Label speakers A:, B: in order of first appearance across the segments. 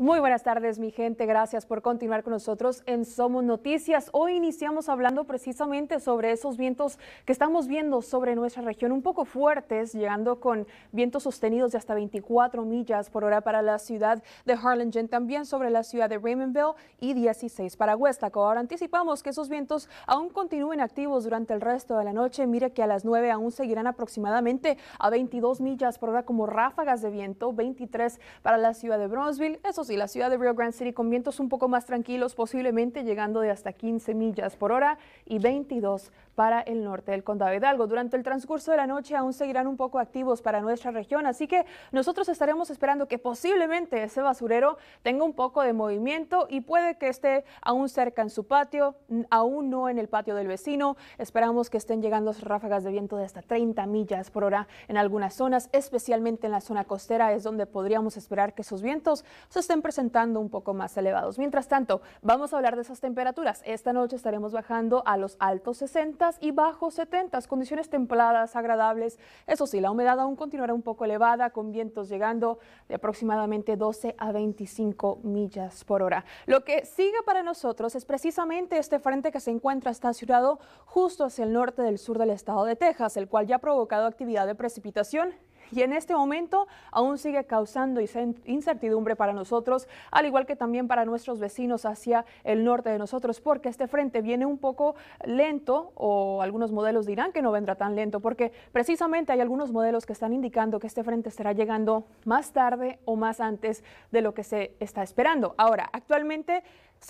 A: Muy buenas tardes, mi gente. Gracias por continuar con nosotros en Somos Noticias. Hoy iniciamos hablando precisamente sobre esos vientos que estamos viendo sobre nuestra región, un poco fuertes, llegando con vientos sostenidos de hasta 24 millas por hora para la ciudad de Harlingen, también sobre la ciudad de Raymondville y 16 para Huestaco. Ahora anticipamos que esos vientos aún continúen activos durante el resto de la noche. Mire que a las 9 aún seguirán aproximadamente a 22 millas por hora como ráfagas de viento, 23 para la ciudad de Bronzeville. Esos y la ciudad de Rio Grande City con vientos un poco más tranquilos, posiblemente llegando de hasta 15 millas por hora y 22 para el norte del condado de Hidalgo. Durante el transcurso de la noche aún seguirán un poco activos para nuestra región, así que nosotros estaremos esperando que posiblemente ese basurero tenga un poco de movimiento y puede que esté aún cerca en su patio, aún no en el patio del vecino. Esperamos que estén llegando ráfagas de viento de hasta 30 millas por hora en algunas zonas, especialmente en la zona costera, es donde podríamos esperar que esos vientos se estén presentando un poco más elevados. Mientras tanto, vamos a hablar de esas temperaturas. Esta noche estaremos bajando a los altos 60 y bajos 70, condiciones templadas, agradables. Eso sí, la humedad aún continuará un poco elevada, con vientos llegando de aproximadamente 12 a 25 millas por hora. Lo que sigue para nosotros es precisamente este frente que se encuentra estacionado justo hacia el norte del sur del estado de Texas, el cual ya ha provocado actividad de precipitación y en este momento aún sigue causando incertidumbre para nosotros, al igual que también para nuestros vecinos hacia el norte de nosotros, porque este frente viene un poco lento o algunos modelos dirán que no vendrá tan lento, porque precisamente hay algunos modelos que están indicando que este frente estará llegando más tarde o más antes de lo que se está esperando. Ahora, actualmente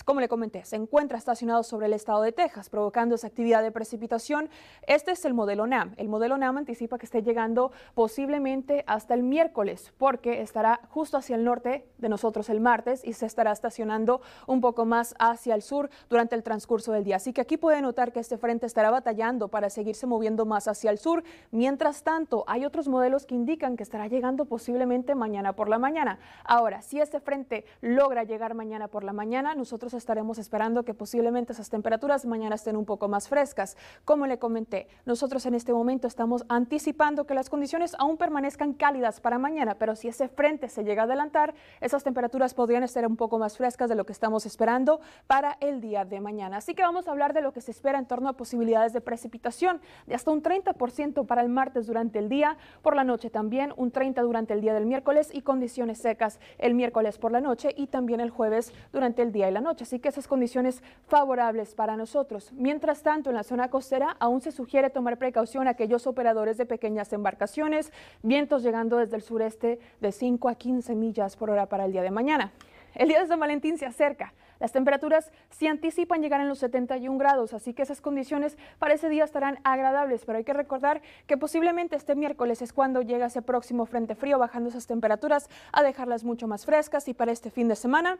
A: como le comenté, se encuentra estacionado sobre el estado de Texas, provocando esa actividad de precipitación. Este es el modelo NAM. El modelo NAM anticipa que esté llegando posiblemente hasta el miércoles, porque estará justo hacia el norte de nosotros el martes y se estará estacionando un poco más hacia el sur durante el transcurso del día. Así que aquí puede notar que este frente estará batallando para seguirse moviendo más hacia el sur. Mientras tanto, hay otros modelos que indican que estará llegando posiblemente mañana por la mañana. Ahora, si este frente logra llegar mañana por la mañana, nosotros nosotros estaremos esperando que posiblemente esas temperaturas mañana estén un poco más frescas. Como le comenté, nosotros en este momento estamos anticipando que las condiciones aún permanezcan cálidas para mañana, pero si ese frente se llega a adelantar, esas temperaturas podrían estar un poco más frescas de lo que estamos esperando para el día de mañana. Así que vamos a hablar de lo que se espera en torno a posibilidades de precipitación de hasta un 30% para el martes durante el día, por la noche también un 30% durante el día del miércoles y condiciones secas el miércoles por la noche y también el jueves durante el día y la noche así que esas condiciones favorables para nosotros. Mientras tanto, en la zona costera aún se sugiere tomar precaución a aquellos operadores de pequeñas embarcaciones, vientos llegando desde el sureste de 5 a 15 millas por hora para el día de mañana. El día de San Valentín se acerca. Las temperaturas se anticipan llegar en los 71 grados, así que esas condiciones para ese día estarán agradables, pero hay que recordar que posiblemente este miércoles es cuando llega ese próximo frente frío, bajando esas temperaturas a dejarlas mucho más frescas y para este fin de semana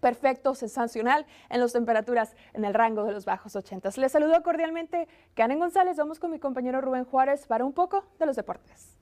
A: perfecto, sensacional en las temperaturas en el rango de los bajos ochentas. Les saludo cordialmente Karen González. Vamos con mi compañero Rubén Juárez para un poco de los deportes.